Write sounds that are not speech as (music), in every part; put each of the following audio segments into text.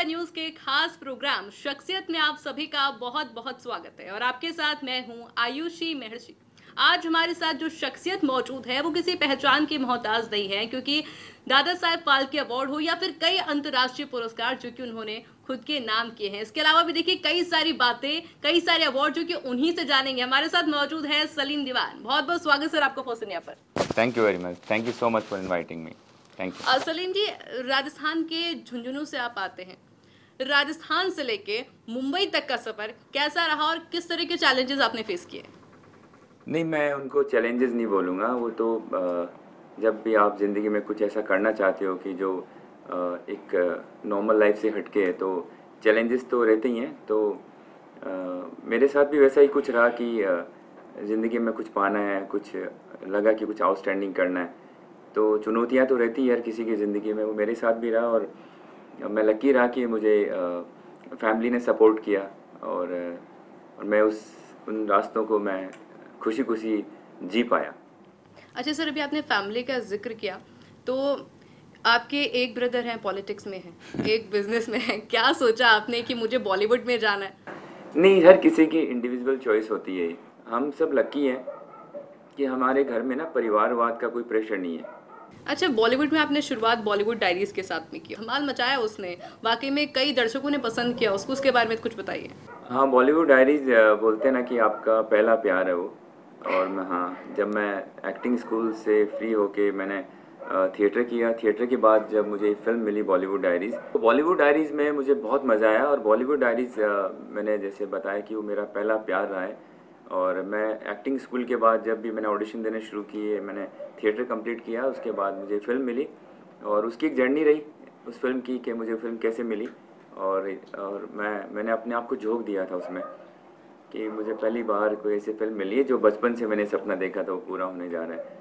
India news के खास programme शख्सियत में आप सभी का बहुत बहुत स्वागत है और आपके साथ मैं हूँ आयुषी महर्षि आज हमारे साथ जो शख्सियत मौजूद है वो किसी पहचान की मोहताज नहीं है क्योंकि दादा साहेब फालके अवार्ड हो या फिर कई अंतर्राष्ट्रीय पुरस्कार जो कि उन्होंने खुद के नाम किए हैं इसके अलावा भी देखिए कई सारी बातें कई सारे अवार्ड जो कि उन्हीं से जानेंगे हमारे साथ मौजूद है सलीम दीवान बहुत बहुत स्वागत सर आपका फोसनिया पर thank you very much thank you so much for inviting me thank you Salim ji Rajasthan के झुंझुनू से आप आते हैं राजस्थान से लेके मुंबई तक का सफर कैसा रहा और किस तरह के चैलेंजेस आपने फेस किए नहीं मैं उनको चैलेंजेस नहीं बोलूँगा वो तो जब भी आप ज़िंदगी में कुछ ऐसा करना चाहते हो कि जो एक नॉर्मल लाइफ से हटके है तो चैलेंजेस तो रहते ही हैं तो मेरे साथ भी वैसा ही कुछ रहा कि ज़िंदगी में कुछ पाना है कुछ लगा कि कुछ आउटस्टैंडिंग करना है तो चुनौतियाँ तो रहती है हर किसी की ज़िंदगी में वो मेरे साथ भी रहा और मैं लकी रहा कि मुझे फैमिली ने सपोर्ट किया और और मैं उस उन रास्तों को मैं खुशी खुशी जी पाया अच्छा सर अभी आपने फैमिली का जिक्र किया तो आपके एक ब्रदर हैं पॉलिटिक्स में हैं (laughs) एक बिजनेस में हैं क्या सोचा आपने कि मुझे बॉलीवुड में जाना है नहीं हर किसी की इंडिविजुअल चॉइस होती है हम सब लकी हैं कि हमारे घर में ना परिवारवाद का कोई प्रेशर नहीं है अच्छा बॉलीवुड में आपने शुरुआत बॉलीवुड डायरीज के साथ में की हमाल मचाया उसने वाकई में कई दर्शकों ने पसंद किया उसको उसके बारे में कुछ बताइए हाँ बॉलीवुड डायरीज बोलते हैं ना कि आपका पहला प्यार है वो और मैं हाँ जब मैं एक्टिंग स्कूल से फ्री होके मैंने थिएटर किया थिएटर के बाद जब मुझे फिल्म मिली बॉलीवुड डायरीज़ तो बॉलीवुड डायरीज़ में मुझे बहुत मज़ा आया और बॉलीवुड डायरीज़ मैंने जैसे बताया कि वो मेरा पहला प्यार रहा है और मैं एक्टिंग स्कूल के बाद जब भी मैंने ऑडिशन देने शुरू किए मैंने थिएटर कंप्लीट किया उसके बाद मुझे फ़िल्म मिली और उसकी एक जर्नी रही उस फिल्म की कि मुझे फ़िल्म कैसे मिली और और मैं मैंने अपने आप को झोंक दिया था उसमें कि मुझे पहली बार कोई ऐसी फिल्म मिली है जो बचपन से मैंने सपना देखा था वो पूरा होने जा रहा है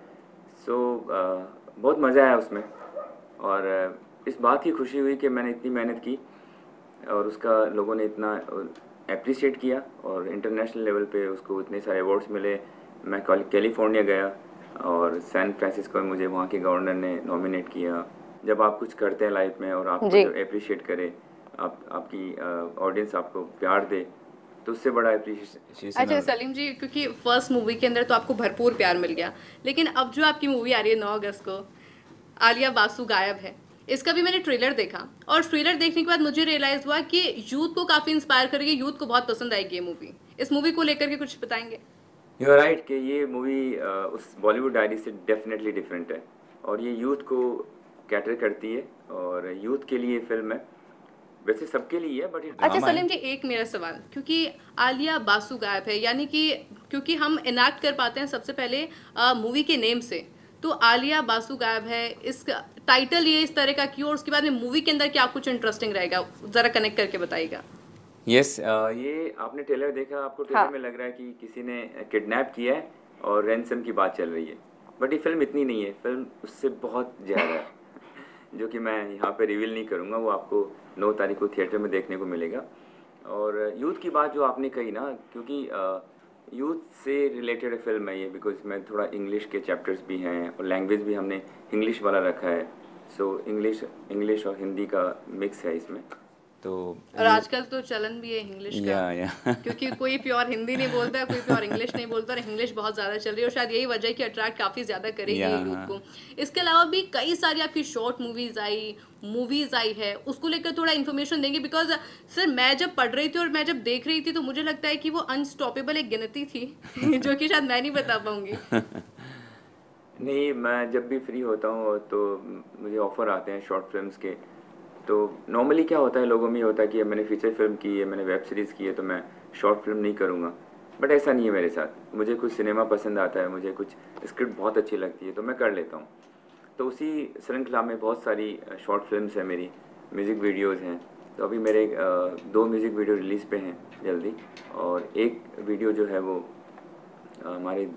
सो so, बहुत मज़ा आया उसमें और इस बात की खुशी हुई कि मैंने इतनी मेहनत की और उसका लोगों ने इतना अप्रिसिएट किया और इंटरनेशनल लेवल पे उसको इतने सारे अवार्ड्स मिले मैं कैलिफोर्निया गया और सैन फ्रांसिस्को में मुझे वहाँ के गवर्नर ने नॉमिनेट किया जब आप कुछ करते हैं लाइफ में और आप अप्रिशिएट करें आप आपकी ऑडियंस uh, आपको प्यार दे तो उससे बड़ा अप्रिशिएशन अच्छा सलीम जी क्योंकि फर्स्ट मूवी के अंदर तो आपको भरपूर प्यार मिल गया लेकिन अब जो आपकी मूवी आ रही है नौ अगस्त को आलिया बासु गायब है इसका भी मैंने ट्रेलर देखा और ट्रेलर देखने के बाद मुझे रियलाइज हुआ कि यूथ को काफी इंस्पायर करेगी यूथ को बहुत पसंद आएगी ये मूवी इस मूवी को लेकर के कुछ बताएंगे यू आर राइट कि ये मूवी उस बॉलीवुड डायरी से डेफिनेटली डिफरेंट है और ये यूथ को कैटर करती है और यूथ के लिए फिल्म है वैसे सबके लिए है बट अच्छा सलीम जी एक मेरा सवाल क्योंकि आलिया बासु गायब है यानी कि क्योंकि हम इनैक्ट कर पाते हैं सबसे पहले मूवी के नेम से तो आलिया बासु गायब है इस टाइटल ये इस तरह का क्यों और उसके बाद में मूवी के अंदर क्या कुछ इंटरेस्टिंग रहेगा ज़रा कनेक्ट करके बताइएगा यस yes, ये आपने ट्रेलर देखा आपको ट्रेलर हाँ. में लग रहा है कि किसी ने किडनैप किया है और रैनसम की बात चल रही है बट ये फिल्म इतनी नहीं है फिल्म उससे बहुत ज़्यादा है (laughs) जो कि मैं यहाँ पे रिवील नहीं करूँगा वो आपको नौ तारीख को थिएटर में देखने को मिलेगा और यूथ की बात जो आपने कही ना क्योंकि आ, यूथ से रिलेटेड फिल्म है ये बिकॉज इसमें थोड़ा इंग्लिश के चैप्टर्स भी हैं और लैंग्वेज भी हमने इंग्लिश वाला रखा है सो इंग्लिश इंग्लिश और हिंदी का मिक्स है इसमें तो और आजकल तो चलन भी है इंग्लिश का या, या. (laughs) क्योंकि कोई प्योर हिंदी नहीं बोलता कोई प्योर इंग्लिश नहीं बोलता और इंग्लिश बहुत ज़्यादा चल रही है और शायद यही वजह है कि अट्रैक्ट काफ़ी ज़्यादा करेगी लोग को इसके अलावा भी कई सारी आपकी शॉर्ट मूवीज़ आई मूवीज़ आई है उसको लेकर थोड़ा इन्फॉर्मेशन देंगे बिकॉज सर मैं जब पढ़ रही थी और मैं जब देख रही थी तो मुझे लगता है कि वो अनस्टॉपेबल एक गिनती थी (laughs) जो कि शायद मैं नहीं बता पाऊंगी (laughs) नहीं मैं जब भी फ्री होता हूँ तो मुझे ऑफ़र आते हैं शॉर्ट फिल्म के तो नॉर्मली क्या होता है लोगों में होता है कि मैंने फीचर फिल्म की है मैंने वेब सीरीज़ की है तो मैं शॉर्ट फिल्म नहीं करूँगा बट ऐसा नहीं है मेरे साथ मुझे कुछ सिनेमा पसंद आता है मुझे कुछ स्क्रिप्ट बहुत अच्छी लगती है तो मैं कर लेता हूँ तो उसी श्रृंखला में बहुत सारी शॉर्ट फिल्म्स हैं मेरी म्यूज़िक वीडियोज़ हैं तो अभी मेरे दो म्यूज़िक वीडियो रिलीज़ पे हैं जल्दी और एक वीडियो जो है वो हमारे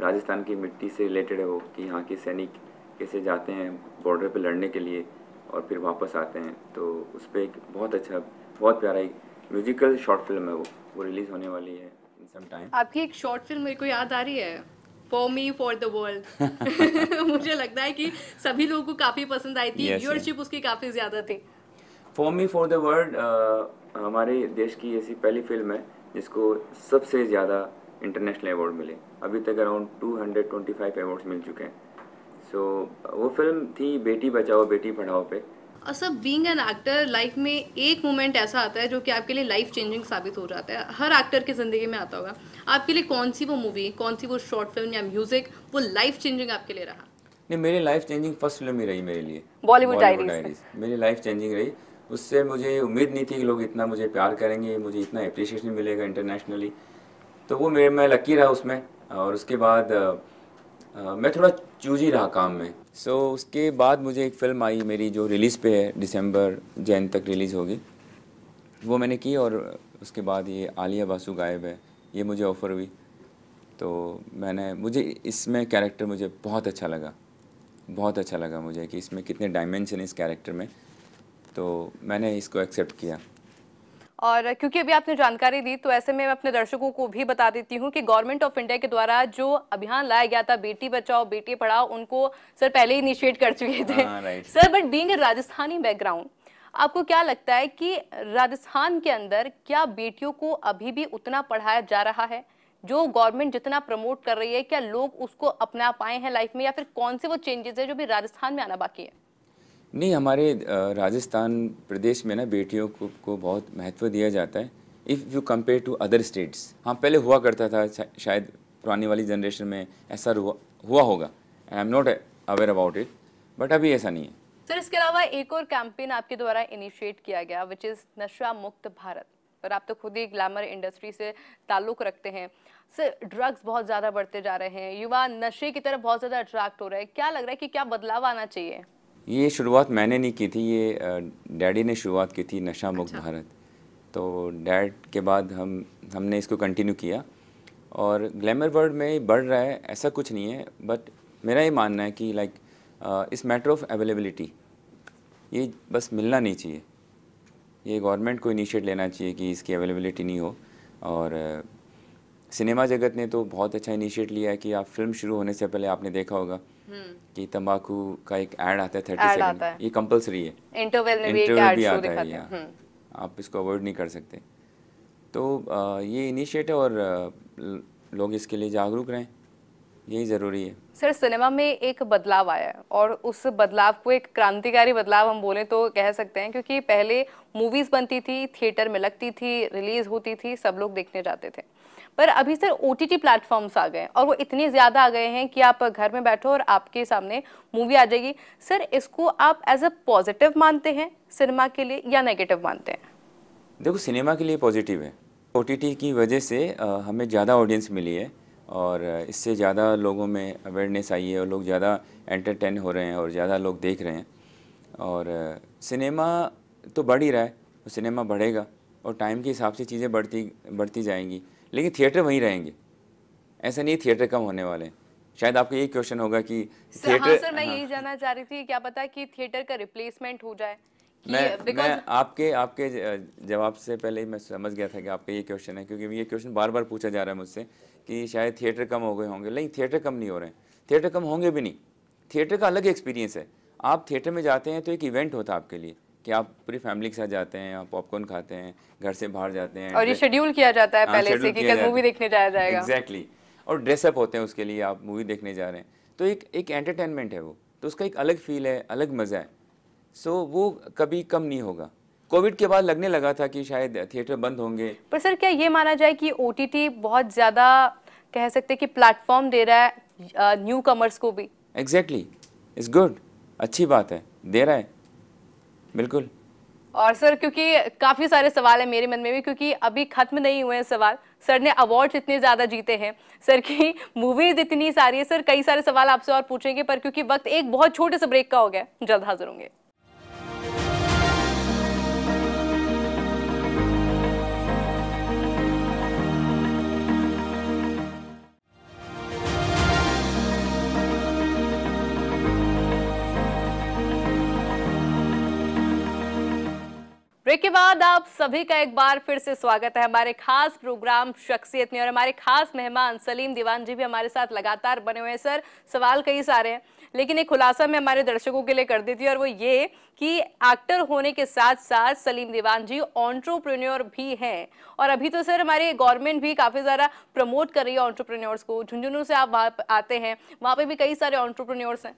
राजस्थान की मिट्टी से रिलेटेड है वो कि यहाँ के सैनिक कैसे जाते हैं बॉर्डर पे लड़ने के लिए और फिर वापस आते हैं तो उस पर एक बहुत अच्छा बहुत प्यारा एक म्यूजिकल शॉर्ट फिल्म है वो वो रिलीज़ होने वाली है इन सम टाइम आपकी एक शॉर्ट फिल्म मेरे को याद आ रही है for me for the world मुझे लगता है कि सभी लोगों को काफ़ी पसंद आई थी व्यूअरशिप yes, उसकी काफ़ी ज़्यादा थी for me for the world हमारे देश की ऐसी पहली फिल्म है जिसको सबसे ज़्यादा इंटरनेशनल अवार्ड मिले अभी तक अराउंड टू फाइव अवार्ड्स मिल चुके हैं सो so, वो फिल्म थी बेटी बचाओ बेटी पढ़ाओ पे और sir being an actor life में एक मोमेंट ऐसा आता है जो कि आपके लिए लाइफ चेंजिंग साबित हो जाता है हर एक्टर की ज़िंदगी में आता होगा आपके लिए कौन सी वो मूवी कौन सी वो शॉर्ट फिल्म या म्यूज़िक वो लाइफ चेंजिंग आपके लिए रहा नहीं मेरे लाइफ चेंजिंग फर्स्ट फिल्म ही रही मेरे लिए बॉलीवुड डायरीज मेरी लाइफ चेंजिंग रही उससे मुझे उम्मीद नहीं थी कि लोग इतना मुझे प्यार करेंगे मुझे इतना अप्रिशिएशन मिलेगा इंटरनेशनली तो वो मेरे मैं लकी रहा उसमें और उसके बाद मैं थोड़ा चूजी रहा काम में सो so, उसके बाद मुझे एक फ़िल्म आई मेरी जो रिलीज़ पे है दिसंबर जैन तक रिलीज़ होगी वो मैंने की और उसके बाद ये आलिया बासु गायब है ये मुझे ऑफ़र हुई तो मैंने मुझे इसमें कैरेक्टर मुझे बहुत अच्छा लगा बहुत अच्छा लगा मुझे कि इसमें कितने डायमेंशन इस कैरेक्टर में तो मैंने इसको एक्सेप्ट किया और क्योंकि अभी आपने जानकारी दी तो ऐसे में मैं अपने दर्शकों को भी बता देती हूँ कि गवर्नमेंट ऑफ इंडिया के द्वारा जो अभियान लाया गया था बेटी बचाओ बेटी पढ़ाओ उनको सर पहले ही इनिशिएट कर चुके थे हाँ, sir but being Rajasthani background आपको क्या लगता है कि राजस्थान के अंदर क्या बेटियों को अभी भी उतना पढ़ाया जा रहा है जो गवर्नमेंट जितना प्रमोट कर रही है क्या लोग उसको अपना पाए हैं लाइफ में या फिर कौन से वो चेंजेस है जो भी राजस्थान में आना बाकी है नहीं हमारे राजस्थान प्रदेश में ना बेटियों को, को बहुत महत्व दिया जाता है if you compare to other states हाँ पहले हुआ करता था शायद पुरानी वाली जनरेशन में ऐसा हुआ हुआ होगा I am not aware about it but अभी ऐसा नहीं है सर इसके अलावा एक और कैंपेन आपके द्वारा इनिशिएट किया गया विच इज़ नशा मुक्त भारत और आप तो खुद ही ग्लैमर इंडस्ट्री से ताल्लुक रखते हैं सर ड्रग्स बहुत ज़्यादा बढ़ते जा रहे हैं युवा नशे की तरफ बहुत ज़्यादा अट्रैक्ट हो रहे हैं क्या लग रहा है कि क्या बदलाव आना चाहिए ये शुरुआत मैंने नहीं की थी ये डैडी ने शुरुआत की थी नशा मुक्त अच्छा। भारत तो डैड के बाद हम हमने इसको कंटिन्यू किया और ग्लैमर वर्ल्ड में बढ़ रहा है ऐसा कुछ नहीं है बट मेरा ये मानना है कि लाइक इस मैटर ऑफ अवेलेबिलिटी ये बस मिलना नहीं चाहिए ये गवर्नमेंट को इनिशिएट लेना चाहिए कि इसकी अवेलेबिलिटी नहीं हो और सिनेमा जगत ने तो बहुत अच्छा इनिशिएट लिया है कि आप फिल्म शुरू होने से पहले आपने देखा होगा हम्म। कि तंबाकू का एक ऐड आता है थर्टी सेकंड ये कंपलसरी है इंटरवल में इंटरवल भी भी आता है यहाँ हम्म। आप इसको अवॉइड नहीं कर सकते तो ये इनिशिएट है और लोग इसके लिए जागरूक रहें यही ज़रूरी है सर सिनेमा में एक बदलाव आया है और उस बदलाव को एक क्रांतिकारी बदलाव हम बोले तो कह सकते हैं क्योंकि पहले मूवीज़ बनती थी थिएटर में लगती थी रिलीज़ होती थी सब लोग देखने जाते थे पर अभी सर ओ टी प्लेटफॉर्म्स आ गए हैं और वो इतने ज़्यादा आ गए हैं कि आप घर में बैठो और आपके सामने मूवी आ जाएगी सर इसको आप एज अ पॉजिटिव मानते हैं सिनेमा के लिए या नेगेटिव मानते हैं देखो सिनेमा के लिए पॉजिटिव है ओ की वजह से हमें ज़्यादा ऑडियंस मिली है और इससे ज़्यादा लोगों में अवेयरनेस आई है और लोग ज़्यादा एंटरटेन हो रहे हैं और ज़्यादा लोग देख रहे हैं और सिनेमा तो बढ़ ही रहा है सिनेमा बढ़ेगा और टाइम के हिसाब से चीज़ें बढ़ती बढ़ती जाएंगी लेकिन थिएटर वहीं रहेंगे ऐसा नहीं थिएटर कम होने वाले हैं शायद आपका यही क्वेश्चन होगा कि हाँ थिएटर हाँ सर मैं हाँ, यही जानना चाह रही थी क्या पता कि थिएटर का रिप्लेसमेंट हो जाए मैं because... मैं आपके आपके जवाब से पहले ही मैं समझ गया था कि आपका ये क्वेश्चन है क्योंकि ये क्वेश्चन बार बार पूछा जा रहा है मुझसे कि शायद थिएटर कम हो गए होंगे लेकिन थिएटर कम नहीं हो रहे हैं थिएटर कम होंगे भी नहीं थिएटर का अलग एक्सपीरियंस है आप थिएटर में जाते हैं तो एक इवेंट होता है आपके लिए कि आप पूरी फैमिली के साथ जाते हैं आप पॉपकॉर्न खाते हैं घर से बाहर जाते हैं और ये शेड्यूल किया जाता है हाँ, पहले से कि कल मूवी देखने जाया जाएगा एग्जैक्टली exactly. और ड्रेसअप होते हैं उसके लिए आप मूवी देखने जा रहे हैं तो एक एक एंटरटेनमेंट है वो तो उसका एक अलग फील है अलग मज़ा है सो so, वो कभी कम नहीं होगा कोविड के बाद लगने लगा था कि शायद थिएटर बंद होंगे पर सर क्या ये माना जाए कि ओ बहुत ज़्यादा कह सकते कि प्लेटफॉर्म दे रहा है न्यू कमर्स को भी एग्जैक्टली इट्स गुड अच्छी बात है दे रहा है बिल्कुल और सर क्योंकि काफ़ी सारे सवाल है मेरे मन में भी क्योंकि अभी ख़त्म नहीं हुए हैं सवाल सर ने अवार्ड्स इतने ज़्यादा जीते हैं सर की मूवीज़ (laughs) इतनी सारी है सर कई सारे सवाल आपसे और पूछेंगे पर क्योंकि वक्त एक बहुत छोटे से ब्रेक का हो गया जल्द हाजिर होंगे ब्रेक के बाद आप सभी का एक बार फिर से स्वागत है हमारे खास प्रोग्राम शख्सियत में और हमारे खास मेहमान सलीम दीवान जी भी हमारे साथ लगातार बने हुए हैं सर सवाल कई सारे हैं लेकिन एक खुलासा मैं हमारे दर्शकों के लिए कर देती हूँ और वो ये कि एक्टर होने के साथ साथ सलीम दीवान जी ऑन्ट्रोप्रेन्योर भी हैं और अभी तो सर हमारी गवर्नमेंट भी काफ़ी ज़्यादा प्रमोट कर रही है ऑन्ट्रोप्रेन्योर्स को झुंझुनू से आप वहाँ आते हैं वहाँ पर भी कई सारे ऑन्ट्रोप्रेन्योर्स हैं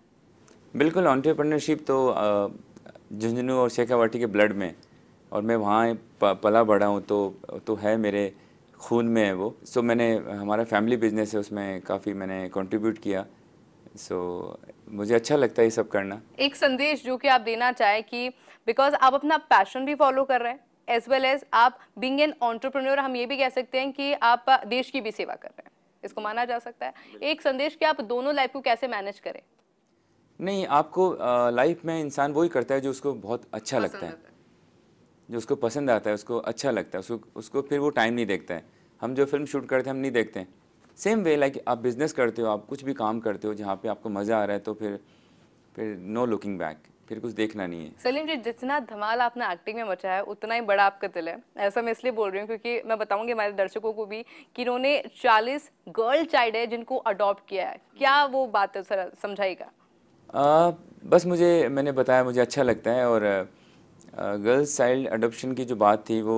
बिल्कुल ऑन्ट्रप्रनरशिप तो झुंझुनू और शेखावाटी के ब्लड में और मैं वहाँ पला बढ़ा हूँ तो तो है मेरे खून में है वो सो so, मैंने हमारा फैमिली बिजनेस है उसमें काफ़ी मैंने कंट्रीब्यूट किया सो so, मुझे अच्छा लगता है ये सब करना एक संदेश जो कि आप देना चाहें कि बिकॉज आप अपना पैशन भी फॉलो कर रहे हैं एज वेल एज आप बिंग एन ऑन्टरप्रनोर हम ये भी कह सकते हैं कि आप देश की भी सेवा कर रहे हैं इसको माना जा सकता है एक संदेश कि आप दोनों लाइफ को कैसे मैनेज करें नहीं आपको लाइफ में इंसान वही करता है जो उसको बहुत अच्छा लगता है जो उसको पसंद आता है उसको अच्छा लगता है उसको उसको फिर वो टाइम नहीं देखता है हम जो फिल्म शूट करते हैं हम नहीं देखते हैं सेम वे लाइक आप बिज़नेस करते हो आप कुछ भी काम करते हो जहाँ पे आपको मज़ा आ रहा है तो फिर फिर नो लुकिंग बैक फिर कुछ देखना नहीं है सलीम जी जितना धमाल आपने एक्टिंग में मचा है उतना ही बड़ा आपका दिल है ऐसा मैं इसलिए बोल रही हूँ क्योंकि मैं बताऊंगी हमारे दर्शकों को भी कि इन्होंने 40 गर्ल चाइल्ड है जिनको अडॉप्ट किया है क्या वो बात है सर समझाइएगा बस मुझे मैंने बताया मुझे अच्छा लगता है और गर्ल्स चाइल्ड अडोप्शन की जो बात थी वो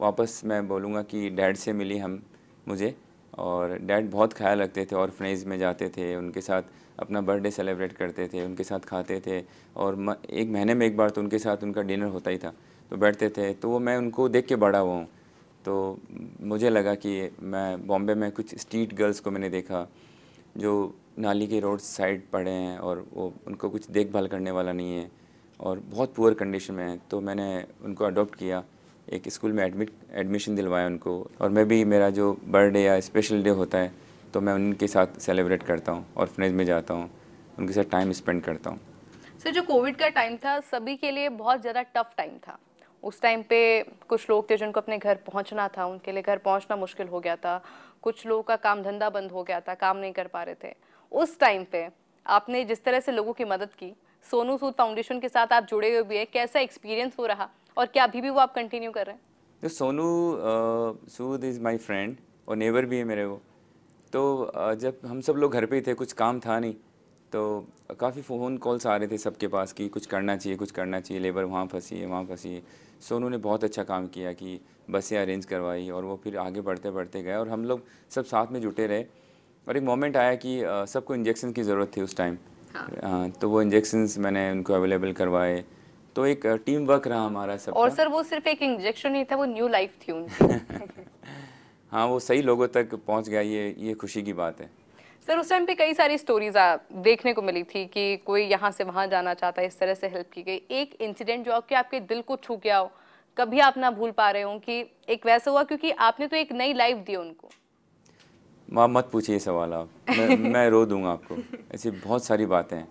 वापस मैं बोलूँगा कि डैड से मिली हम मुझे और डैड बहुत ख्याल रखते थे और फ्रेंड्स में जाते थे उनके साथ अपना बर्थडे सेलिब्रेट करते थे उनके साथ खाते थे और एक महीने में एक बार तो उनके साथ उनका डिनर होता ही था तो बैठते थे तो वो मैं उनको देख के बड़ा हुआ हूँ तो मुझे लगा कि मैं बॉम्बे में कुछ स्ट्रीट गर्ल्स को मैंने देखा जो नाली के रोड साइड पड़े हैं और वो उनको कुछ देखभाल करने वाला नहीं है और बहुत पुअर कंडीशन में हैं तो मैंने उनको अडोप्ट किया एक स्कूल में एडमिट एडमिशन दिलवाया उनको और मैं भी मेरा जो बर्थडे या स्पेशल डे होता है तो मैं उनके साथ सेलिब्रेट करता हूँ और फ्रेंड में जाता हूँ उनके साथ टाइम स्पेंड करता हूँ सर जो कोविड का टाइम था सभी के लिए बहुत ज़्यादा टफ टाइम था उस टाइम पे कुछ लोग थे जिनको अपने घर पहुंचना था उनके लिए घर पहुंचना मुश्किल हो गया था कुछ लोगों का काम धंधा बंद हो गया था काम नहीं कर पा रहे थे उस टाइम पे आपने जिस तरह से लोगों की मदद की सोनू सूद फाउंडेशन के साथ आप जुड़े हुए भी है कैसा एक्सपीरियंस हो रहा और क्या अभी भी वो आप कंटिन्यू कर रहे हैं तो Sonu Sood is my friend और नेबर भी है मेरे वो तो uh, जब हम सब लोग घर पे ही थे कुछ काम था नहीं तो काफ़ी फ़ोन कॉल्स आ रहे थे सबके पास कि कुछ करना चाहिए कुछ करना चाहिए लेबर वहाँ फंसी है वहाँ फंसी है सोनू ने बहुत अच्छा काम किया कि बसें अरेंज करवाई और वो फिर आगे बढ़ते बढ़ते गए और हम लोग सब साथ में जुटे रहे और एक मोमेंट आया कि सबको इंजेक्शन की ज़रूरत थी उस टाइम हाँ।, हाँ तो वो इंजेक्शन मैंने उनको अवेलेबल करवाए तो एक टीम वर्क रहा हमारा सब और सर वो सिर्फ एक इंजेक्शन नहीं था वो न्यू लाइफ थी उनकी (laughs) हाँ वो सही लोगों तक पहुंच गया ये ये खुशी की बात है सर उस टाइम पे कई सारी स्टोरीज देखने को मिली थी कि कोई यहाँ से वहाँ जाना चाहता है इस तरह से हेल्प की गई एक इंसिडेंट जो आपके आपके दिल को छू गया हो कभी आप ना भूल पा रहे हो कि एक वैसा हुआ क्योंकि आपने तो एक नई लाइफ दी उनको माँ मत पूछिए सवाल आप मैं (laughs) मैं रो दूंगा आपको ऐसी बहुत सारी बातें हैं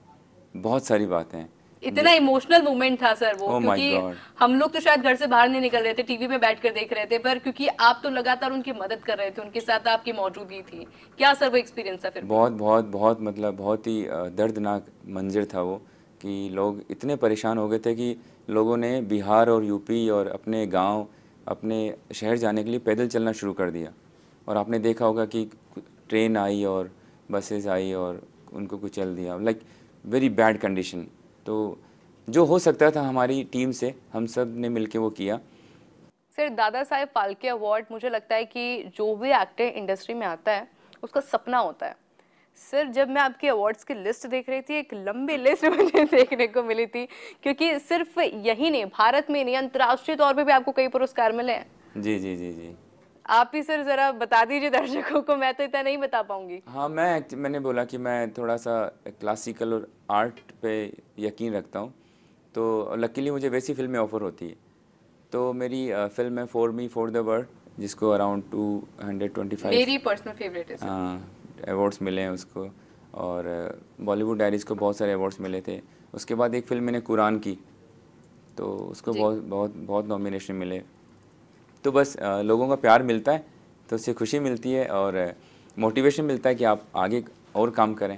बहुत सारी बातें हैं इतना इमोशनल मोमेंट था सर वो oh क्योंकि हम लोग तो शायद घर से बाहर नहीं निकल रहे थे टीवी पे बैठ कर देख रहे थे पर क्योंकि आप तो लगातार उनकी मदद कर रहे थे उनके साथ आपकी मौजूदगी थी क्या सर वो एक्सपीरियंस था फिर बहुत बहुत बहुत मतलब बहुत ही दर्दनाक मंजर था वो कि लोग इतने परेशान हो गए थे कि लोगों ने बिहार और यूपी और अपने गाँव अपने शहर जाने के लिए पैदल चलना शुरू कर दिया और आपने देखा होगा कि ट्रेन आई और बसेस आई और उनको कुचल दिया लाइक वेरी बैड कंडीशन तो जो हो सकता था हमारी टीम से हम सब ने मिल वो किया सर दादा साहेब फालके अवार्ड मुझे लगता है कि जो भी एक्टर इंडस्ट्री में आता है उसका सपना होता है सर जब मैं आपके अवार्ड्स की लिस्ट देख रही थी एक लंबी लिस्ट (laughs) मुझे देखने को मिली थी क्योंकि सिर्फ यही नहीं भारत में नहीं अंतर्राष्ट्रीय तौर पे भी आपको कई पुरस्कार मिले हैं जी जी जी जी आप ही सर जरा बता दीजिए दर्शकों को मैं तो इतना नहीं बता पाऊंगी हाँ मैं मैंने बोला कि मैं थोड़ा सा क्लासिकल और आर्ट पे यकीन रखता हूँ तो लकीली मुझे वैसी फिल्में ऑफ़र होती है तो मेरी फिल्म है for me for the world जिसको around two hundred twenty five मेरी पर्सनल फेवरेट है हाँ अवार्ड्स मिले हैं उसको और बॉलीवुड डायरीज को बहुत सारे अवार्ड्स मिले थे उसके बाद एक फिल्म मैंने कुरान की तो उसको बहुत बहुत बहुत नॉमिनेशन मिले तो बस लोगों का प्यार मिलता है तो उससे खुशी मिलती है और मोटिवेशन मिलता है कि आप आगे और काम करें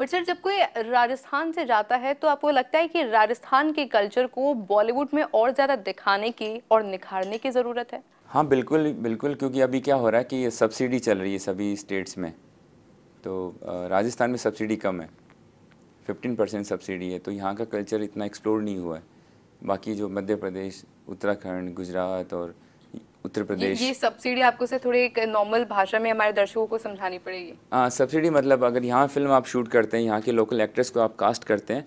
बट सर जब कोई राजस्थान से जाता है तो आपको लगता है कि राजस्थान के कल्चर को बॉलीवुड में और ज़्यादा दिखाने की और निखारने की ज़रूरत है हाँ बिल्कुल बिल्कुल क्योंकि अभी क्या हो रहा है कि सब्सिडी चल रही है सभी स्टेट्स में तो राजस्थान में सब्सिडी कम है 15 परसेंट सब्सिडी है तो यहाँ का कल्चर इतना एक्सप्लोर नहीं हुआ है बाकी जो मध्य प्रदेश उत्तराखंड गुजरात और उत्तर प्रदेश ये, ये सब्सिडी आपको से थोड़ी एक नॉर्मल भाषा में हमारे दर्शकों को समझानी पड़ेगी हाँ सब्सिडी मतलब अगर यहाँ फिल्म आप शूट करते हैं यहाँ के लोकल एक्ट्रेस को आप कास्ट करते हैं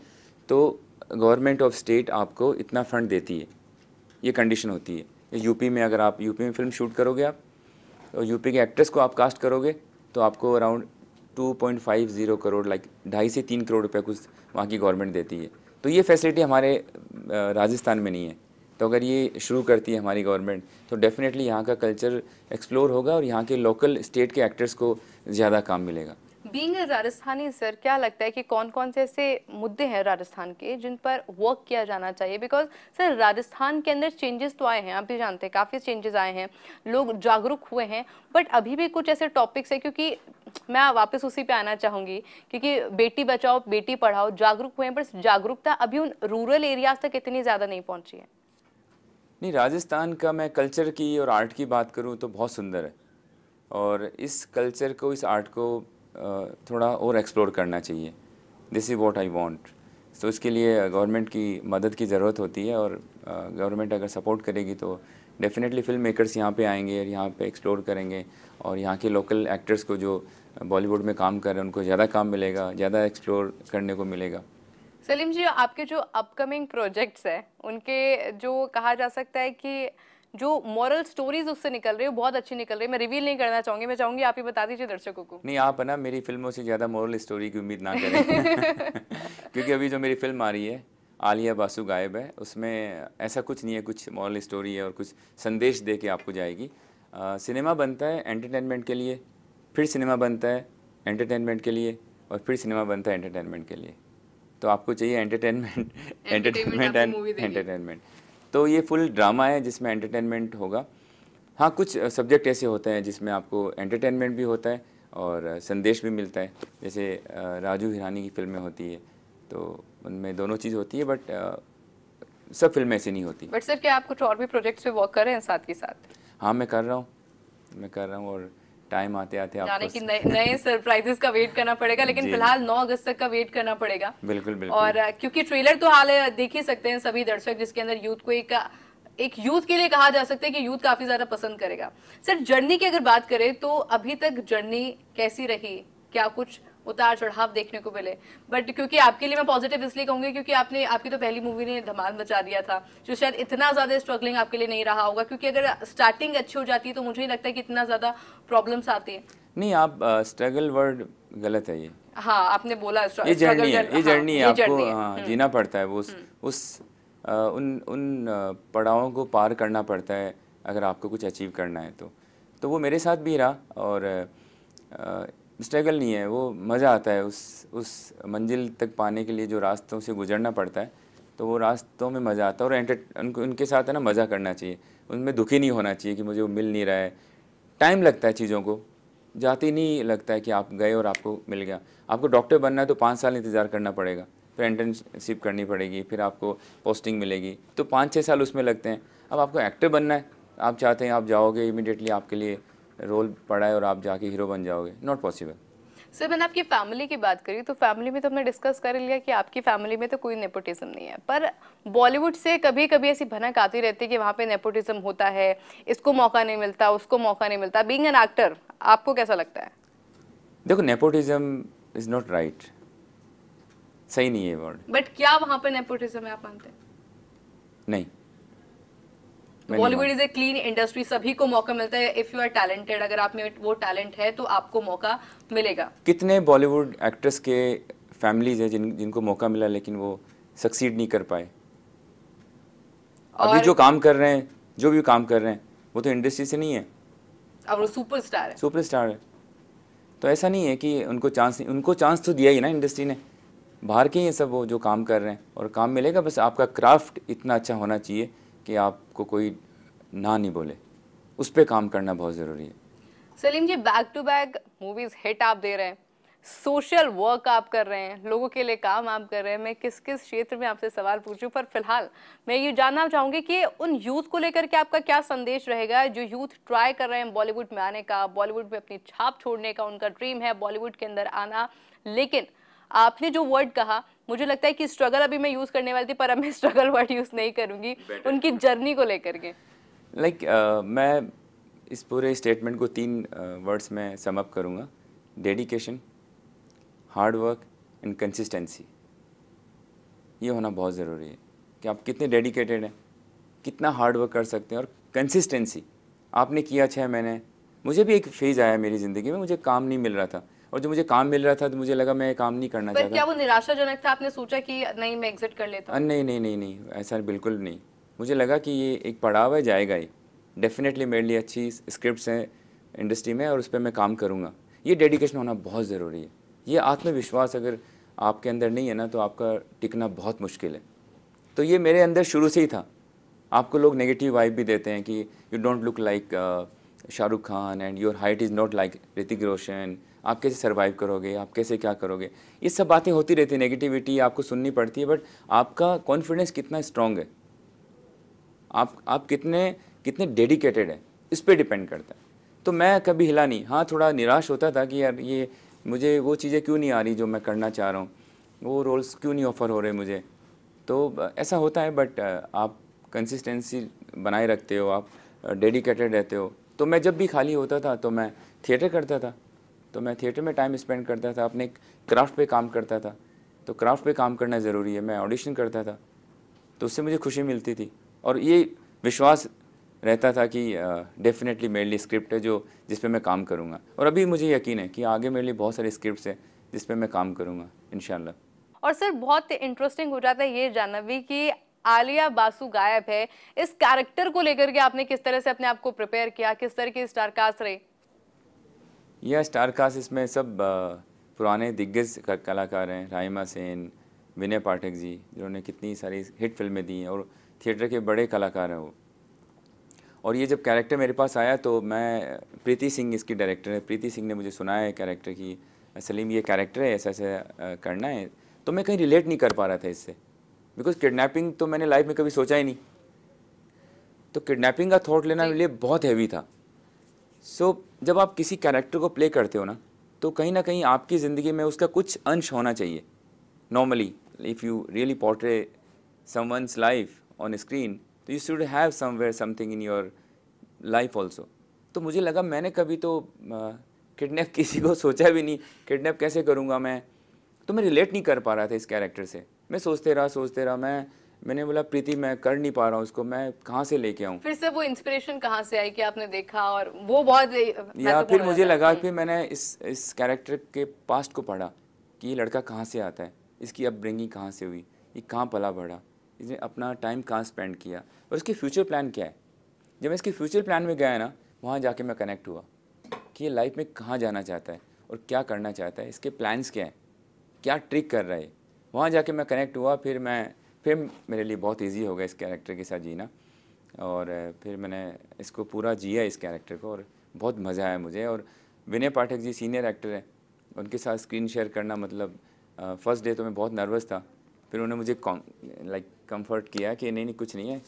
तो गवर्नमेंट ऑफ स्टेट आपको इतना फंड देती है ये कंडीशन होती है यूपी में अगर आप यूपी में फिल्म शूट करोगे आप और तो यूपी के एक्ट्रेस को आप कास्ट करोगे तो आपको अराउंड टू करोड़ लाइक ढाई से तीन करोड़ रुपये कुछ वहाँ की गवर्नमेंट देती है तो ये फैसिलिटी हमारे राजस्थान में नहीं है तो अगर ये शुरू करती है हमारी गवर्नमेंट तो डेफ़िनेटली यहाँ का कल्चर एक्सप्लोर होगा और यहाँ के लोकल स्टेट के एक्टर्स को ज़्यादा काम मिलेगा बींग राजस्थानी सर क्या लगता है कि कौन कौन से ऐसे मुद्दे हैं राजस्थान के जिन पर वर्क किया जाना चाहिए बिकॉज सर राजस्थान के अंदर चेंजेस तो आए हैं आप भी जानते हैं काफ़ी चेंजेस आए हैं लोग जागरूक हुए हैं बट अभी भी कुछ ऐसे टॉपिक्स हैं क्योंकि मैं वापस उसी पे आना चाहूँगी क्योंकि बेटी बचाओ बेटी पढ़ाओ जागरूक हुए पर जागरूकता अभी उन रूरल एरियाज तक इतनी ज़्यादा नहीं पहुँची है नहीं राजस्थान का मैं कल्चर की और आर्ट की बात करूँ तो बहुत सुंदर है और इस कल्चर को इस आर्ट को थोड़ा और एक्सप्लोर करना चाहिए this is what I want तो इसके लिए गवर्नमेंट की मदद की ज़रूरत होती है और गवर्नमेंट अगर सपोर्ट करेगी तो डेफिनेटली फिल्म मेकर्स यहाँ पे आएंगे और यहाँ पे एक्सप्लोर करेंगे और यहाँ के लोकल एक्टर्स को जो बॉलीवुड में काम कर रहे हैं उनको ज़्यादा काम मिलेगा ज़्यादा एक्सप्लोर करने को मिलेगा सलीम जी आपके जो अपकमिंग प्रोजेक्ट्स हैं उनके जो कहा जा सकता है कि जो मॉरल स्टोरीज उससे निकल रही है बहुत अच्छी निकल रही है मैं रिवील नहीं करना चाहूँगी मैं चाहूँगी आप ही बता दीजिए दर्शकों को नहीं आप है ना मेरी फिल्मों से ज़्यादा मॉरल स्टोरी की उम्मीद ना करें (laughs) क्योंकि अभी जो मेरी फिल्म आ रही है आलिया बासु गायब है उसमें ऐसा कुछ नहीं है कुछ मॉरल स्टोरी है और कुछ संदेश दे के आपको जाएगी आ, सिनेमा बनता है एंटरटेनमेंट के लिए फिर सिनेमा बनता है एंटरटेनमेंट के लिए और फिर सिनेमा बनता है एंटरटेनमेंट के लिए तो आपको चाहिए एंटरटेनमेंट एंटरटेनमेंट एंड एंटरटेनमेंट तो ये फुल ड्रामा है जिसमें एंटरटेनमेंट होगा हाँ कुछ सब्जेक्ट ऐसे होते हैं जिसमें आपको एंटरटेनमेंट भी होता है और संदेश भी मिलता है जैसे राजू हिरानी की फिल्में होती है तो उनमें दोनों चीज़ होती है बट सब फिल्में ऐसी नहीं होती बट सर क्या आप कुछ और भी प्रोजेक्ट्स पे वर्क कर रहे हैं साथ के साथ हाँ मैं कर रहा हूँ मैं कर रहा हूँ और टाइम आते आते आपको नए सरप्राइजेस का वेट करना पड़ेगा लेकिन (laughs) फिलहाल 9 अगस्त तक का वेट करना पड़ेगा बिल्कुल बिल्कुल और क्योंकि ट्रेलर तो हाल देख ही सकते हैं सभी दर्शक जिसके अंदर यूथ को एक एक यूथ के लिए कहा जा सकता है कि यूथ काफी ज्यादा पसंद करेगा सर जर्नी की अगर बात करें तो अभी तक जर्नी कैसी रही क्या कुछ उतार चढ़ाव देखने को मिले बट क्योंकि आपके लिए मैं पॉजिटिव इसलिए कहूंगी क्योंकि आपने आपकी तो पहली मूवी ने धमाल मचा दिया था जो शायद इतना ज़्यादा स्ट्रगलिंग आपके लिए नहीं रहा होगा क्योंकि अगर स्टार्टिंग अच्छी हो जाती है तो मुझे नहीं लगता है कि इतना ज़्यादा प्रॉब्लम्स आती है नहीं आप स्ट्रगल वर्ड गलत है ये हाँ आपने बोला ये जर्नी हाँ, है ये जर्नी है आपको हाँ हम्म। जीना पड़ता है वो उस हम्म। उन उन पड़ावों को पार करना पड़ता है अगर आपको कुछ अचीव करना है तो तो वो मेरे साथ भी रहा और स्ट्रगल नहीं है वो मज़ा आता है उस उस मंजिल तक पाने के लिए जो रास्तों से गुजरना पड़ता है तो वो रास्तों में मज़ा आता है और एंटर उनको उनके साथ है ना मज़ा करना चाहिए उनमें दुखी नहीं होना चाहिए कि मुझे वो मिल नहीं रहा है टाइम लगता है चीज़ों को जाते नहीं लगता है कि आप गए और आपको मिल गया आपको डॉक्टर बनना है तो पाँच साल इंतज़ार करना पड़ेगा फिर इंटर्नशिप करनी पड़ेगी फिर आपको पोस्टिंग मिलेगी तो पाँच छः साल उसमें लगते हैं अब आपको एक्टर बनना है आप चाहते हैं आप जाओगे इमिडिएटली आपके लिए रोल पड़ा है और आप जाके हीरो बन जाओगे नॉट पॉसिबल सर मैंने आपकी फैमिली की बात करी तो फैमिली में तो हमने डिस्कस कर लिया कि आपकी फैमिली में तो कोई नेपोटिज्म नहीं है पर बॉलीवुड से कभी कभी ऐसी भनक आती रहती है कि वहाँ पे नेपोटिज्म होता है इसको मौका नहीं मिलता उसको मौका नहीं मिलता बींग एन एक्टर आपको कैसा लगता है देखो नेपोटिज्म इज नॉट राइट सही नहीं है वर्ड बट क्या वहाँ पर नेपोटिज्म है आप मानते हैं नहीं Bollywood is a clean industry सभी को मौका मिलता है इफ यू आर टैलेंटेड अगर आप में वो टैलेंट है तो आपको मौका मिलेगा कितने बॉलीवुड एक्ट्रेस के फैमिलीज है जिन जिनको मौका मिला लेकिन वो सक्सीड नहीं कर पाए अभी जो काम कर रहे हैं जो भी काम कर रहे हैं वो तो इंडस्ट्री से नहीं है अब वो सुपरस्टार है सुपरस्टार है तो ऐसा नहीं है कि उनको चांस नहीं उनको चांस तो दिया ही ना इंडस्ट्री ने बाहर के ही सब वो जो काम कर रहे हैं और काम मिलेगा बस आपका क्राफ्ट इतना अच्छा होना चाहिए कि आपको कोई ना नहीं बोले उस पर काम करना बहुत ज़रूरी है Salim ji back to back movies hit आप दे रहे हैं सोशल वर्क आप कर रहे हैं लोगों के लिए काम आप कर रहे हैं मैं किस किस क्षेत्र में आपसे सवाल पूछूं पर फिलहाल मैं ये जानना चाहूँगी कि उन यूथ को लेकर के आपका क्या संदेश रहेगा जो यूथ ट्राई कर रहे हैं बॉलीवुड में आने का बॉलीवुड में अपनी छाप छोड़ने का उनका ड्रीम है बॉलीवुड के अंदर आना लेकिन आपने जो वर्ड कहा मुझे लगता है कि स्ट्रगल अभी मैं यूज़ करने वाली थी पर अब मैं स्ट्रगल वर्ड यूज़ नहीं करूँगी उनकी जर्नी को लेकर के लाइक like, uh, मैं इस पूरे स्टेटमेंट को तीन वर्ड्स uh, में समअप करूँगा dedication hard work and consistency ये होना बहुत ज़रूरी है कि आप कितने डेडिकेटेड हैं कितना हार्ड वर्क कर सकते हैं और कंसिस्टेंसी आपने किया छः अच्छा महीने मुझे भी एक फेज़ आया मेरी ज़िंदगी में मुझे काम नहीं मिल रहा था और जो मुझे काम मिल रहा था तो मुझे लगा मैं काम नहीं करना चाहता क्या वो निराशाजनक था आपने सोचा कि नहीं मैं एग्जिट कर लेता नहीं नहीं नहीं नहीं ऐसा बिल्कुल नहीं मुझे लगा कि ये एक पड़ाव है जाएगा ही डेफिनेटली मेरे लिए अच्छी स्क्रिप्ट हैं इंडस्ट्री में और उस पर मैं काम करूँगा ये डेडिकेशन होना बहुत ज़रूरी है ये आत्मविश्वास अगर आपके अंदर नहीं है ना तो आपका टिकना बहुत मुश्किल है तो ये मेरे अंदर शुरू से ही था आपको लोग नेगेटिव वाइब भी देते हैं कि you don't look like Shahrukh Khan and your height is not like Hrithik Roshan आप कैसे सर्वाइव करोगे आप कैसे क्या करोगे ये सब बातें होती रहती है नेगेटिविटी आपको सुननी पड़ती है बट आपका कॉन्फिडेंस कितना स्ट्रांग है आप आप कितने कितने डेडिकेटेड हैं इस पर डिपेंड करता है तो मैं कभी हिला नहीं हाँ थोड़ा निराश होता था कि यार ये मुझे वो चीज़ें क्यों नहीं आ रही जो मैं करना चाह रहा हूँ वो रोल्स क्यों नहीं ऑफ़र हो रहे मुझे तो ऐसा होता है बट आप कंसिस्टेंसी बनाए रखते हो आप डेडिकेटेड रहते हो तो मैं जब भी खाली होता था तो मैं थिएटर करता था तो मैं थिएटर में टाइम स्पेंड करता था अपने क्राफ्ट पे काम करता था तो क्राफ्ट पे काम करना ज़रूरी है मैं ऑडिशन करता था तो उससे मुझे खुशी मिलती थी और ये विश्वास रहता था कि डेफिनेटली मेरे लिए स्क्रिप्ट है जो जिस पर मैं काम करूँगा और अभी मुझे यकीन है कि आगे मेरे लिए बहुत सारे स्क्रिप्ट हैं जिस पर मैं काम करूँगा इन और सर बहुत इंटरेस्टिंग हो जाता है ये जानना भी कि आलिया बासु गायब है इस कैरेक्टर को लेकर के आपने किस तरह से अपने आप को प्रिपेयर किया किस तरह की स्टारकास्ट रही यह स्टार कास्ट इसमें सब पुराने दिग्गज कलाकार हैं राइमा सेन विनय पाठक जी जिन्होंने कितनी सारी हिट फिल्में दी हैं और थिएटर के बड़े कलाकार हैं वो और ये जब कैरेक्टर मेरे पास आया तो मैं प्रीति सिंह इसकी डायरेक्टर है प्रीति सिंह ने मुझे सुनाया है कैरेक्टर की सलीम ये कैरेक्टर है ऐसा ऐसा करना है तो मैं कहीं रिलेट नहीं कर पा रहा था इससे बिकॉज किडनैपिंग तो मैंने लाइफ में कभी सोचा ही नहीं तो किडनैपिंग का थॉट लेना मेरे लिए बहुत हैवी था सो so, जब आप किसी कैरेक्टर को प्ले करते हो ना तो कहीं ना कहीं आपकी ज़िंदगी में उसका कुछ अंश होना चाहिए normally if you really portray someone's life on screen तो you should have somewhere something in your life also तो मुझे लगा मैंने कभी तो किडनैप uh, (laughs) किसी को सोचा भी नहीं किडनैप कैसे करूँगा मैं तो मैं रिलेट नहीं कर पा रहा था इस कैरेक्टर से मैं सोचते रहा सोचते रहा मैं मैंने बोला प्रीति मैं कर नहीं पा रहा हूँ उसको मैं कहाँ से लेके आऊँ फिर से वो इंस्पिरेशन कहाँ से आई कि आपने देखा और वो बहुत या फिर मुझे लगा कि हम्म। मैंने इस इस कैरेक्टर के पास्ट को पढ़ा कि ये लड़का कहाँ से आता है इसकी अपब्रिंगिंग कहाँ से हुई ये कहाँ पला बढ़ा इसने अपना टाइम कहाँ स्पेंड किया और इसके फ्यूचर प्लान क्या है जब मैं इसके फ्यूचर प्लान में गया ना वहाँ जाके मैं कनेक्ट हुआ कि ये लाइफ में कहाँ जाना चाहता है और क्या करना चाहता है इसके प्लान्स क्या हैं क्या ट्रिक कर रहा है वहाँ जाके मैं कनेक्ट हुआ फिर मैं फिर मेरे लिए बहुत ईजी हो गया इस कैरेक्टर के साथ जीना और फिर मैंने इसको पूरा जिया इस कैरेक्टर को और बहुत मज़ा आया मुझे और विनय पाठक जी सीनियर एक्टर हैं उनके साथ स्क्रीन शेयर करना मतलब फ़र्स्ट डे तो मैं बहुत नर्वस था फिर उन्होंने मुझे लाइक कंफर्ट किया कि नहीं नहीं कुछ नहीं है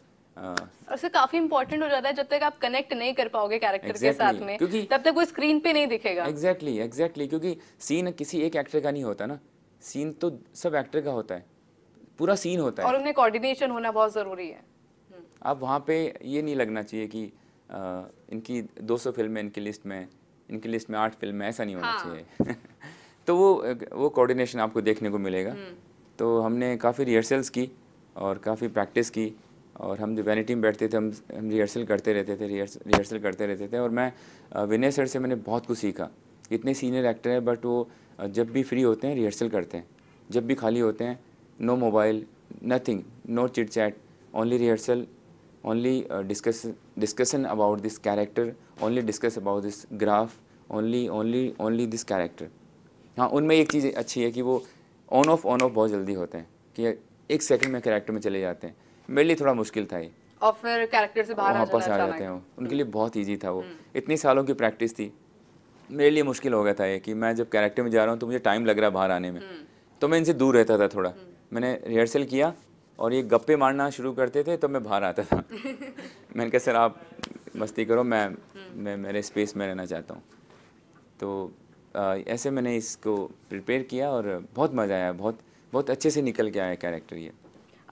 उससे काफी इंपॉर्टेंट हो जाता है जब तक आप कनेक्ट नहीं कर पाओगे कैरेक्टर exactly, के साथ में क्योंकि तब तक वो स्क्रीन पे नहीं दिखेगा एग्जैक्टली exactly, एग्जैक्टली exactly, क्योंकि सीन किसी एक एक्टर का नहीं होता ना सीन तो सब एक्टर का होता है पूरा सीन होता है और उनमें कोऑर्डिनेशन होना बहुत ज़रूरी है अब हम्म। वहाँ पे ये नहीं लगना चाहिए कि आ, इनकी 200 फिल्में इनकी लिस्ट में इनकी लिस्ट में आठ फिल्में ऐसा नहीं होना हाँ। चाहिए (laughs) तो वो वो कोऑर्डिनेशन आपको देखने को मिलेगा हम्म। तो हमने काफ़ी रिहर्सल्स की और काफ़ी प्रैक्टिस की और हम जो वैनिटी में बैठते थे हम हम रिहर्सल करते रहते थे रिहर्सल करते रहते थे और मैं विनय सर से मैंने बहुत कुछ सीखा इतने सीनियर एक्टर हैं बट वो जब भी फ्री होते हैं रिहर्सल करते हैं जब भी खाली होते हैं no mobile, nothing, no chit chat, only rehearsal, only uh, discuss, discussion about this character, only discuss about this graph, only only only this character. हाँ उनमें एक चीज़ अच्छी है कि वो ऑन ऑफ ऑन ऑफ बहुत जल्दी होते हैं कि एक सेकंड में कैरेक्टर में चले जाते हैं मेरे लिए थोड़ा मुश्किल था ये और फिर कैरेक्टर से बाहर वापस आ अच्छा जाते हैं उनके लिए बहुत ईजी था वो हम्म। इतनी सालों की प्रैक्टिस थी मेरे लिए मुश्किल हो गया था ये कि मैं जब कैरेक्टर में जा रहा हूँ तो मुझे टाइम लग रहा है बाहर आने में हम्म। तो मैं इनसे दूर रहता था थोड़ा हम्म। मैंने रिहर्सल किया और ये गप्पे मारना शुरू करते थे तो मैं बाहर आता था (laughs) मैंने कहा सर आप मस्ती करो मैं मैं मेरे स्पेस में रहना चाहता हूँ तो आ, ऐसे मैंने इसको प्रिपेयर किया और बहुत मज़ा आया बहुत बहुत अच्छे से निकल के आया कैरेक्टर ये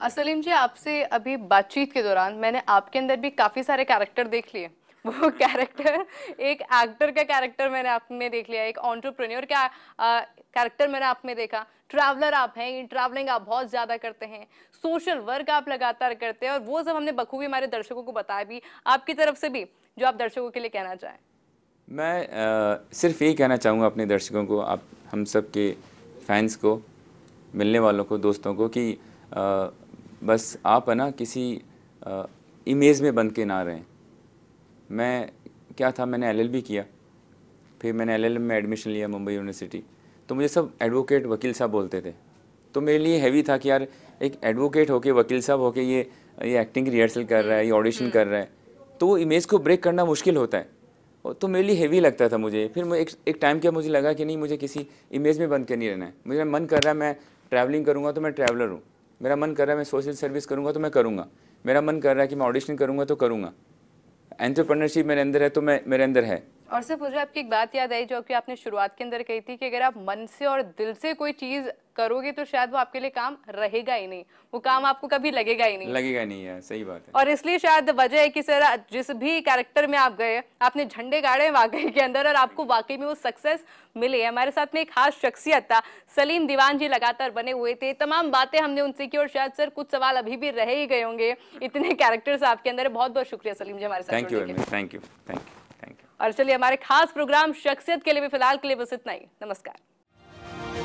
असलीम जी आपसे अभी बातचीत के दौरान मैंने आपके अंदर भी काफ़ी सारे कैरेक्टर देख लिए वो कैरेक्टर एक एक्टर का कैरेक्टर मैंने आप में देख लिया एक ऑन्टरप्रेन्योर का कैरेक्टर मैंने आप में देखा ट्रैवलर आप हैं ट्रैवलिंग आप बहुत ज़्यादा करते हैं सोशल वर्क आप लगातार करते हैं और वो सब हमने बखूबी हमारे दर्शकों को बताया भी आपकी तरफ से भी जो आप दर्शकों के लिए कहना चाहें मैं आ, सिर्फ यही कहना चाहूँगा अपने दर्शकों को आप हम सब के फैंस को मिलने वालों को दोस्तों को कि आ, बस आप है ना किसी आ, इमेज में बन के ना रहें मैं क्या था मैंने भी किया फिर मैंने एल में एडमिशन लिया मुंबई यूनिवर्सिटी तो मुझे सब एडवोकेट वकील साहब बोलते थे तो मेरे लिए हैवी था कि यार एक एडवोकेट होके वकील साहब होके ये ये एक्टिंग रिहर्सल कर रहा है ये ऑडिशन कर रहा है तो वो इमेज को ब्रेक करना मुश्किल होता है तो मेरे लिए हैवी लगता था मुझे फिर एक एक टाइम क्या मुझे लगा कि नहीं मुझे किसी इमेज में बंद कर नहीं रहना है मुझे मन कर रहा है मैं ट्रैवलिंग करूँगा तो मैं ट्रैवलर हूँ मेरा मन कर रहा है मैं सोशल सर्विस करूँगा तो मैं करूँगा मेरा मन कर रहा है कि मैं ऑडिशन करूँगा तो करूँगा एंट्रप्रनरशिप मेरे अंदर है तो मैं मेरे अंदर है और सर मुझे आपकी एक बात याद आई जो कि आपने शुरुआत के अंदर कही थी कि अगर आप मन से और दिल से कोई चीज करोगे तो शायद वो आपके लिए काम रहेगा ही नहीं वो काम आपको कभी लगेगा ही नहीं लगेगा नहीं है सही बात है और इसलिए शायद वजह है कि सर जिस भी कैरेक्टर में आप गए आपने झंडे गाड़े वाकई के अंदर और आपको वाकई में वो सक्सेस मिले हमारे साथ में एक खास शख्सियत था सलीम दीवान जी लगातार बने हुए थे तमाम बातें हमने उनसे की और शायद सर कुछ सवाल अभी भी रह ही गए होंगे इतने कैरेक्टर्स आपके अंदर बहुत बहुत शुक्रिया सलीम जी हमारे साथ thank you thank you thank you और चलिए हमारे खास प्रोग्राम शख्सियत के लिए भी फिलहाल के लिए बस इतना ही नमस्कार